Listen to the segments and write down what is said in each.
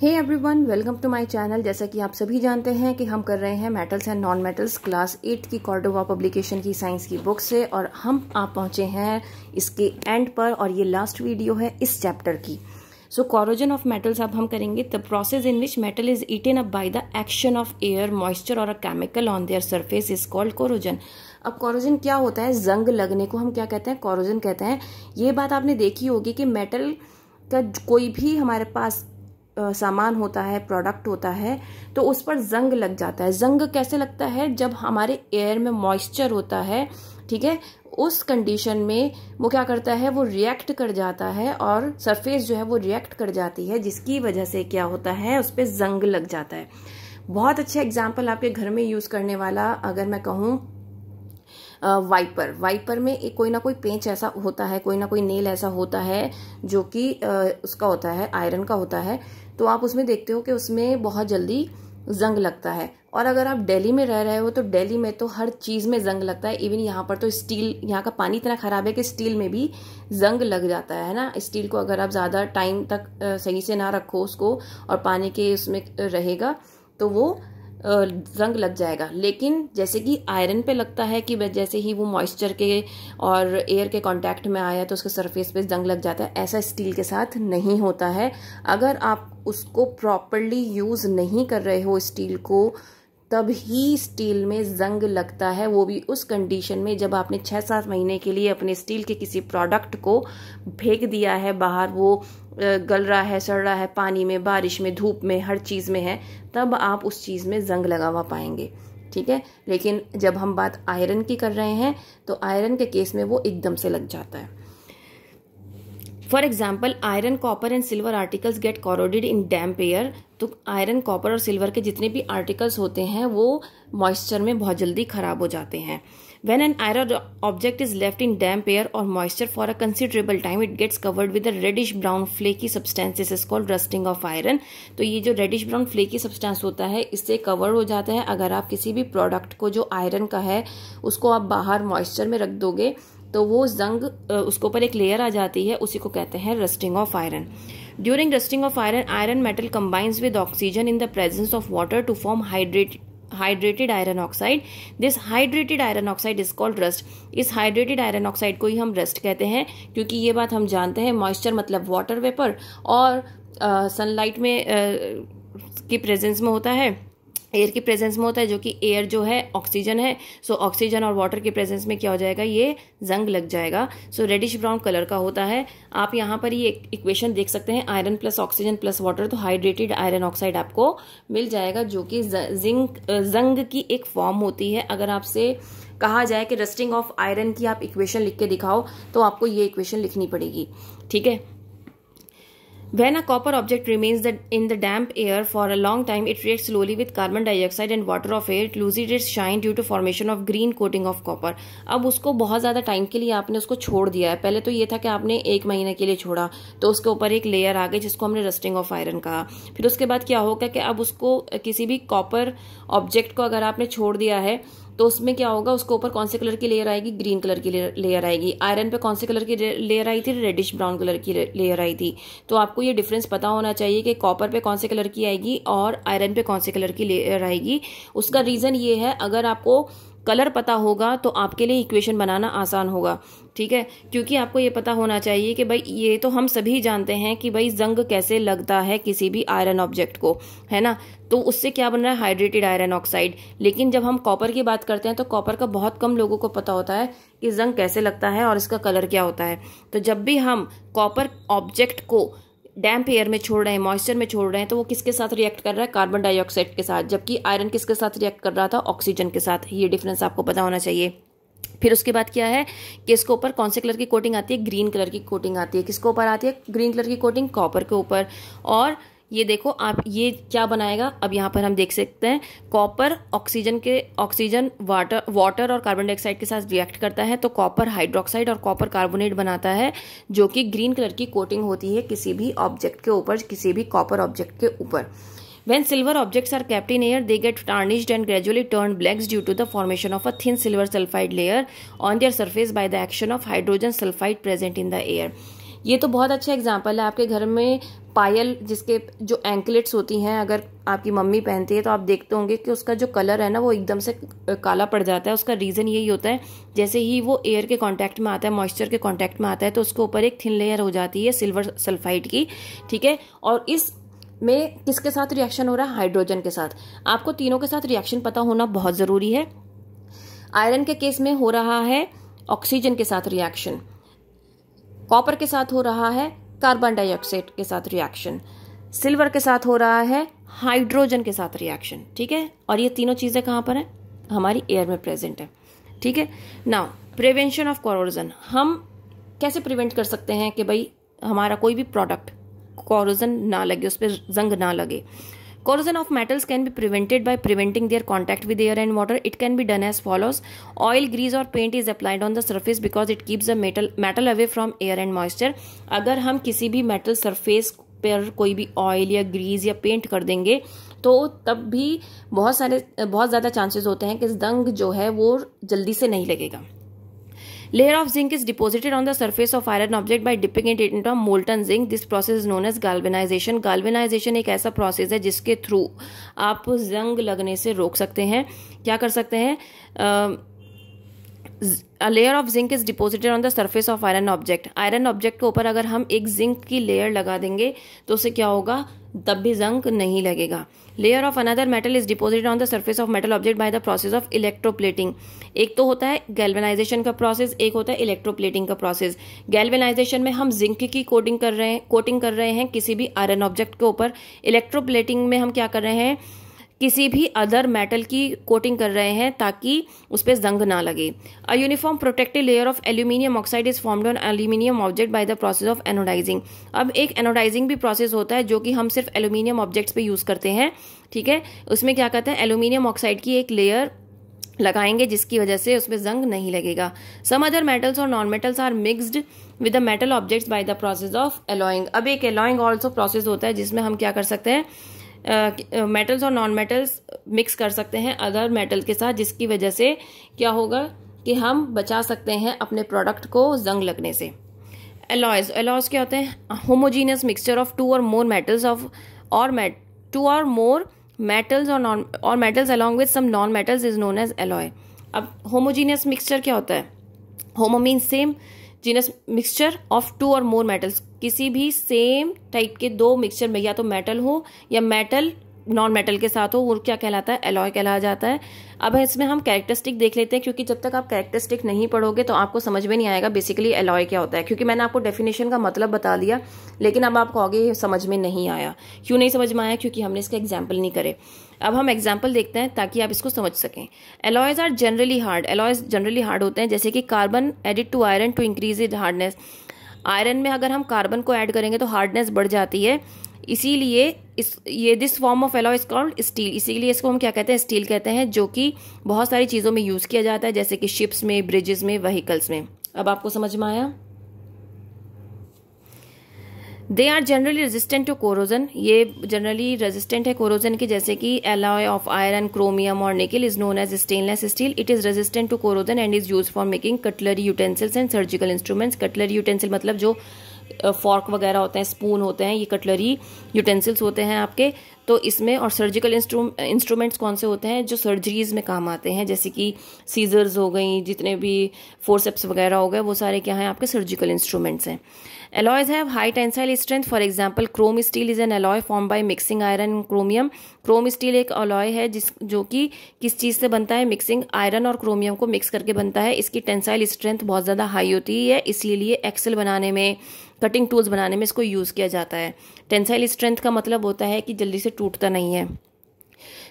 Hey everyone welcome to my channel जैसा कि आप सभी जानते हैं कि हम कर रहे हैं metals and non metals class eight की कॉर्डोवा पब्लिकेशन की साइंस की बुक से और हम आप पहुंचे हैं इसके एंड पर और ये लास्ट वीडियो है इस चैप्टर की सो कॉरोजन ऑफ मेटल्स अब हम करेंगे the process in which metal is eaten up by the action of air moisture और a chemical on their surface is called corrosion अब कॉरोजन क्या होता है जंग लगने को हम क्या कहते हैं कॉरोजन कहते हैं ये बात आपने देखी होगी कि मेटल का कोई भी हमारे पास सामान होता है प्रोडक्ट होता है तो उस पर जंग लग जाता है जंग कैसे लगता है जब हमारे एयर में मॉइस्चर होता है ठीक है उस कंडीशन में वो क्या करता है वो रिएक्ट कर जाता है और सरफेस जो है वो रिएक्ट कर जाती है जिसकी वजह से क्या होता है उस पर जंग लग जाता है बहुत अच्छा एग्जाम्पल आपके घर में यूज़ करने वाला अगर मैं कहूँ वाइपर वाइपर में एक कोई ना कोई पेंच ऐसा होता है कोई ना कोई नेल ऐसा होता है जो कि उसका होता है आयरन का होता है तो आप उसमें देखते हो कि उसमें बहुत जल्दी जंग लगता है और अगर आप दिल्ली में रह रहे हो तो दिल्ली में तो हर चीज़ में जंग लगता है इवन यहाँ पर तो स्टील यहाँ का पानी इतना ख़राब है कि स्टील में भी जंग लग जाता है ना स्टील को अगर आप ज़्यादा टाइम तक सही से ना रखो उसको और पानी के उसमें रहेगा तो वो रंग लग जाएगा लेकिन जैसे कि आयरन पे लगता है कि जैसे ही वो मॉइस्चर के और एयर के कांटेक्ट में आया तो उसके सरफेस पे जंग लग जाता है ऐसा स्टील के साथ नहीं होता है अगर आप उसको प्रॉपरली यूज़ नहीं कर रहे हो स्टील को तब ही स्टील में जंग लगता है वो भी उस कंडीशन में जब आपने छः सात महीने के लिए अपने स्टील के किसी प्रोडक्ट को फेंक दिया है बाहर वो गल रहा है सड़ रहा है पानी में बारिश में धूप में हर चीज़ में है तब आप उस चीज़ में जंग लगावा पाएंगे ठीक है लेकिन जब हम बात आयरन की कर रहे हैं तो आयरन के केस में वो एकदम से लग जाता है for example iron copper and silver articles get corroded in damp air तो आयरन कॉपर और सिल्वर के जितने भी आर्टिकल्स होते हैं वो मॉइस्चर में बहुत जल्दी खराब हो जाते हैं when an iron object is left in damp air और moisture for a considerable time it gets covered with a reddish brown flaky substances is called rusting of iron तो ये जो रेडिश ब्राउन फ्लेकी सब्सटेंस होता है इससे cover हो जाता है अगर आप किसी भी प्रोडक्ट को जो आयरन का है उसको आप बाहर मॉइस्चर में रख दोगे तो वो जंग उसके ऊपर एक लेयर आ जाती है उसी को कहते हैं rusting of iron during rusting of iron iron metal combines with oxygen in the presence of water to form hydrate hydrated iron oxide this hydrated iron oxide is called rust इस hydrated iron oxide को ही हम rust कहते हैं क्योंकि ये बात हम जानते हैं मॉइस्चर मतलब वाटर वेपर और सनलाइट uh, में uh, की प्रेजेंस में होता है एयर की प्रेजेंस में होता है जो कि एयर जो है ऑक्सीजन है सो so, ऑक्सीजन और वाटर के प्रेजेंस में क्या हो जाएगा ये जंग लग जाएगा सो रेडिश ब्राउन कलर का होता है आप यहाँ पर ये इक्वेशन देख सकते हैं iron plus oxygen plus water तो हाइड्रेटेड आयरन ऑक्साइड आपको मिल जाएगा जो कि जिंक जंग की एक फॉर्म होती है अगर आपसे कहा जाए कि रस्टिंग ऑफ आयरन की आप इक्वेशन लिख के दिखाओ तो आपको ये इक्वेशन लिखनी पड़ेगी ठीक है When a copper object remains the, in the damp air for a long time, it reacts slowly with carbon dioxide and water of air. It loses its shine due to formation of green coating of copper. अब उसको बहुत ज़्यादा time के लिए आपने उसको छोड़ दिया है पहले तो ये था कि आपने एक महीने के लिए छोड़ा तो उसके ऊपर एक लेयर आ गई जिसको हमने रस्टिंग ऑफ आयरन कहा फिर उसके बाद क्या होगा कि अब उसको किसी भी कॉपर ऑब्जेक्ट को अगर आपने छोड़ दिया है तो उसमें क्या होगा उसके ऊपर कौन से कलर की लेयर आएगी ग्रीन कलर की लेयर आएगी आयरन पे कौन से कलर की लेयर आई थी रेडिश ब्राउन कलर की लेयर आई थी तो आपको ये डिफरेंस पता होना चाहिए कि कॉपर पे कौन से कलर की आएगी और आयरन पे कौन से कलर की लेयर आएगी उसका रीज़न ये है अगर आपको कलर पता होगा तो आपके लिए इक्वेशन बनाना आसान होगा ठीक है क्योंकि आपको ये पता होना चाहिए कि भाई ये तो हम सभी जानते हैं कि भाई जंग कैसे लगता है किसी भी आयरन ऑब्जेक्ट को है ना तो उससे क्या बन रहा है हाइड्रेटेड आयरन ऑक्साइड लेकिन जब हम कॉपर की बात करते हैं तो कॉपर का बहुत कम लोगों को पता होता है कि जंग कैसे लगता है और इसका कलर क्या होता है तो जब भी हम कॉपर ऑब्जेक्ट को डैम्प एयर में छोड़ रहे हैं मॉइस्चर में छोड़ रहे हैं तो वो किसके साथ रिएक्ट कर रहा है कार्बन डाइऑक्साइड के साथ जबकि आयरन किसके साथ रिएक्ट कर रहा था ऑक्सीजन के साथ ये डिफरेंस आपको पता होना चाहिए फिर उसके बाद क्या है कि इसके ऊपर कौन से कलर की कोटिंग आती है ग्रीन कलर की कोटिंग आती है किसके ऊपर आती है ग्रीन कलर की कोटिंग कॉपर के ऊपर और ये देखो आप ये क्या बनाएगा अब यहाँ पर हम देख सकते हैं कॉपर ऑक्सीजन के ऑक्सीजन वाटर वाटर और कार्बन डाइऑक्साइड के साथ रिएक्ट करता है तो कॉपर हाइड्रोक्साइड और कॉपर कार्बोनेट बनाता है जो कि ग्रीन कलर की कोटिंग होती है किसी भी ऑब्जेक्ट के ऊपर किसी भी कॉपर ऑब्जेक्ट के ऊपर When silver objects are kept in air, they get tarnished and gradually turn blacks due to the formation of a thin silver sulfide layer on their surface by the action of hydrogen sulfide present in the air. ये तो बहुत अच्छा example है आपके घर में पायल जिसके जो एंकलेट्स होती हैं अगर आपकी मम्मी पहनती है तो आप देखते होंगे कि उसका जो कलर है ना वो एकदम से काला पड़ जाता है उसका रीज़न यही होता है जैसे ही वो एयर के कांटेक्ट में आता है मॉइस्चर के कांटेक्ट में आता है तो उसके ऊपर एक थिन लेयर हो जाती है सिल्वर सल्फाइड की ठीक है और इस में किसके साथ रिएक्शन हो रहा है हाइड्रोजन के साथ आपको तीनों के साथ रिएक्शन पता होना बहुत ज़रूरी है आयरन के केस में हो रहा है ऑक्सीजन के साथ रिएक्शन कॉपर के साथ हो रहा है कार्बन डाइऑक्साइड के साथ रिएक्शन सिल्वर के साथ हो रहा है हाइड्रोजन के साथ रिएक्शन ठीक है और ये तीनों चीज़ें कहाँ पर हैं हमारी एयर में प्रेजेंट है ठीक है नाउ प्रिवेंशन ऑफ कॉरोजन हम कैसे प्रिवेंट कर सकते हैं कि भाई हमारा कोई भी प्रोडक्ट कॉरोजन ना लगे उस पर जंग ना लगे Corrosion of metals can be prevented by preventing their contact with air and water. It can be done as follows. Oil, grease or paint is applied on the surface because it keeps the metal metal away from air and moisture. agar hum kisi bhi metal surface पर कोई भी oil या Greece या paint कर देंगे तो तब भी बहुत सारे बहुत ज़्यादा चांसेस होते हैं कि दंग जो है वो जल्दी से नहीं लगेगा Layer of zinc is deposited on the surface of iron object by dipping it into molten zinc. This process is known as galvanization. Galvanization एक ऐसा process है जिसके थ्रू आप जंग लगने से रोक सकते हैं क्या कर सकते हैं uh, a layer of zinc is deposited on the surface of iron object iron object के ऊपर अगर हम एक जिंक की लेयर लगा देंगे तो उससे क्या होगा तब भी जंग नहीं लगेगा layer of another metal is deposited on the surface of metal object by the process of electroplating एक तो होता है गैल्वेनाइजेशन का प्रोसेस एक होता है इलेक्ट्रोप्लेटिंग का प्रोसेस गैल्वेनाइजेशन में हम जिंक की कोटिंग कर रहे हैं कोटिंग कर रहे हैं किसी भी आयरन ऑब्जेक्ट के ऊपर इलेक्ट्रोप्लेटिंग में हम क्या कर रहे हैं किसी भी अदर मेटल की कोटिंग कर रहे हैं ताकि उस पर जंग ना लगे a uniform protective layer of aluminium oxide is formed on aluminium object by the process of anodising अब एक एनोडाइजिंग भी प्रोसेस होता है जो कि हम सिर्फ एल्यूमिनियम ऑब्जेक्ट्स पे यूज़ करते हैं ठीक है उसमें क्या कहते हैं एल्यूमिनियम ऑक्साइड की एक लेयर लगाएंगे जिसकी वजह से उसमें जंग नहीं लगेगा सम अदर मेटल्स और non metals are mixed with the metal objects by the process of alloying अब एक एलोइंग ऑल्सो प्रोसेस होता है जिसमें हम क्या कर सकते हैं मेटल्स और नॉन मेटल्स मिक्स कर सकते हैं अदर मेटल के साथ जिसकी वजह से क्या होगा कि हम बचा सकते हैं अपने प्रोडक्ट को जंग लगने से एलॉयज एलॉयज क्या होते हैं homogeneous mixture of two or more metals of or met two or more metals और non or metals along with some non metals is known as alloy अब होमोजीनियस मिक्सचर क्या होता है homo means same genus mixture of two or more metals किसी भी same type के दो mixture में या तो मेटल हो या मेटल नॉन मेटल के साथ हो वो क्या कहलाता है एलॉय कहला जाता है अब इसमें हम कैरेक्टरिस्टिक देख लेते हैं क्योंकि जब तक आप कैरेक्टरिस्टिक नहीं पढ़ोगे तो आपको समझ में नहीं आएगा बेसिकली एलॉय क्या होता है क्योंकि मैंने आपको डेफिनेशन का मतलब बता दिया लेकिन अब आपको आगे समझ में नहीं आया क्यों नहीं समझ में आया क्योंकि हमने इसका एग्जाम्पल नहीं करे अब हम एग्जाम्पल देखते हैं ताकि आप इसको समझ सकें alloys are generally hard alloys generally hard होते हैं जैसे कि carbon added to iron to increase is hardness iron में अगर हम कार्बन को ऐड करेंगे तो हार्डनेस बढ़ जाती है इसीलिए इस ये this form of alloy is called steel इसीलिए इसको हम क्या कहते हैं स्टील कहते हैं जो कि बहुत सारी चीज़ों में यूज़ किया जाता है जैसे कि शिप्स में ब्रिजेस में वहीकल्स में अब आपको समझ में आया they are generally resistant to corrosion ये जनरली रेजिस्टेंट है कोरोजन के जैसे कि एलॉय ऑफ आयरन क्रोमियम और nickel is known as stainless steel it is resistant to corrosion and is use for making cutlery utensils and surgical instruments cutlery utensil मतलब जो fork वगैरह होते हैं स्पून होते हैं ये कटलरी यूटेंसिल्स होते हैं आपके तो इसमें और सर्जिकल इंस्ट्रूमेंट्स कौन से होते हैं जो सर्जरीज में काम आते हैं जैसे कि सीजर्स हो गई जितने भी फोर्सेप्स वगैरह हो गए वो सारे क्या हैं आपके सर्जिकल इंस्ट्रूमेंट्स हैं alloys have high tensile strength for example chrome steel is an alloy form by mixing iron chromium chrome steel एक अलॉय है जिस जो कि किस चीज़ से बनता है मिक्सिंग आयरन और क्रोमियम को मिक्स करके बनता है इसकी टेंसाइल स्ट्रेंथ बहुत ज़्यादा हाई होती है इसीलिए एक्सेल बनाने में कटिंग टूल्स बनाने में इसको यूज़ किया जाता है टेंसाइल स्ट्रेंथ का मतलब होता है कि जल्दी से टूटता नहीं है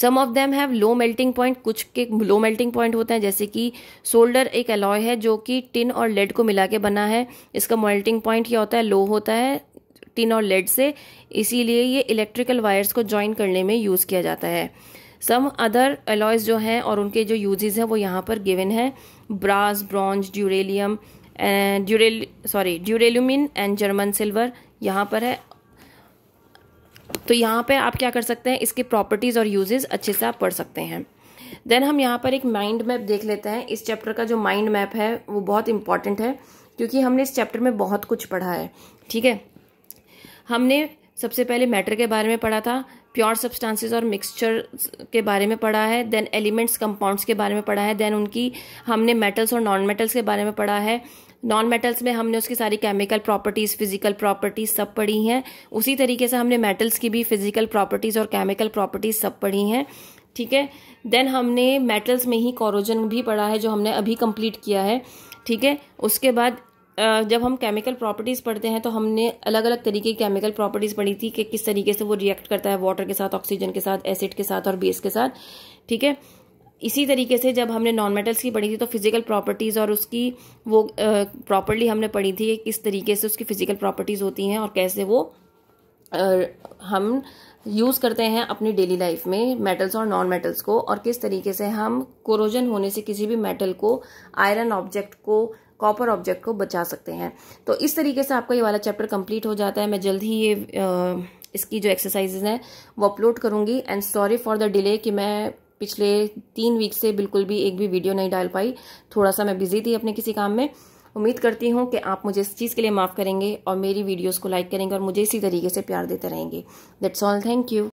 some of them have low melting point कुछ के लो मेल्टिंग पॉइंट होते हैं जैसे कि सोल्डर एक अलॉय है जो कि टिन और लेड को मिला के बना है इसका मेल्टिंग पॉइंट क्या होता है लो होता है टिन और लेड से इसीलिए ये इलेक्ट्रिकल वायर्स को ज्वाइन करने में यूज़ किया जाता है सम अदर एलॉयज़ जो हैं और उनके जो यूजेज़ हैं वो यहाँ पर गिवन है brass bronze duralium durel sorry duralumin and German silver यहाँ पर है तो यहाँ पे आप क्या कर सकते हैं इसके प्रॉपर्टीज़ और यूजेस अच्छे से आप पढ़ सकते हैं देन हम यहाँ पर एक माइंड मैप देख लेते हैं इस चैप्टर का जो माइंड मैप है वो बहुत इंपॉर्टेंट है क्योंकि हमने इस चैप्टर में बहुत कुछ पढ़ा है ठीक है हमने सबसे पहले मैटर के बारे में पढ़ा था प्योर सब्सटेंसेस और मिक्सचर के बारे में पढ़ा है देन एलिमेंट्स कंपाउंड्स के बारे में पढ़ा है देन उनकी हमने मेटल्स और नॉन मेटल्स के बारे में पढ़ा है नॉन मेटल्स में हमने उसकी सारी केमिकल प्रॉपर्टीज़ फिजिकल प्रॉपर्टीज़ सब पढ़ी हैं उसी तरीके से हमने मेटल्स की भी फिजिकल प्रॉपर्टीज़ और केमिकल प्रॉपर्टीज़ सब पढ़ी हैं ठीक है देन हमने मेटल्स में ही कॉरोजन भी पढ़ा है जो हमने अभी कंप्लीट किया है ठीक है उसके बाद जब हम केमिकल प्रॉपर्टीज़ पढ़ते हैं तो हमने अलग अलग तरीके की केमिकल प्रॉपर्टीज़ पढ़ी थी कि किस तरीके से वो रिएक्ट करता है वाटर के साथ ऑक्सीजन के साथ एसिड के साथ और बेस के साथ ठीक है इसी तरीके से जब हमने नॉन मेटल्स की पढ़ी थी तो फिजिकल प्रॉपर्टीज़ और उसकी वो प्रॉपर्ली हमने पढ़ी थी किस तरीके से उसकी फिजिकल प्रॉपर्टीज़ होती हैं और कैसे वो आ, हम यूज़ करते हैं अपनी डेली लाइफ में मेटल्स और नॉन मेटल्स को और किस तरीके से हम कोरोजन होने से किसी भी मेटल को आयरन ऑब्जेक्ट को कॉपर ऑब्जेक्ट को बचा सकते हैं तो इस तरीके से आपका ये वाला चैप्टर कंप्लीट हो जाता है मैं जल्द ही ये आ, इसकी जो एक्सरसाइजेज हैं वो अपलोड करूँगी and sorry for the delay कि मैं पिछले तीन वीक से बिल्कुल भी एक भी वीडियो नहीं डाल पाई थोड़ा सा मैं बिजी थी अपने किसी काम में उम्मीद करती हूँ कि आप मुझे इस चीज़ के लिए माफ़ करेंगे और मेरी वीडियोस को लाइक करेंगे और मुझे इसी तरीके से प्यार देते रहेंगे दैट्स ऑल थैंक यू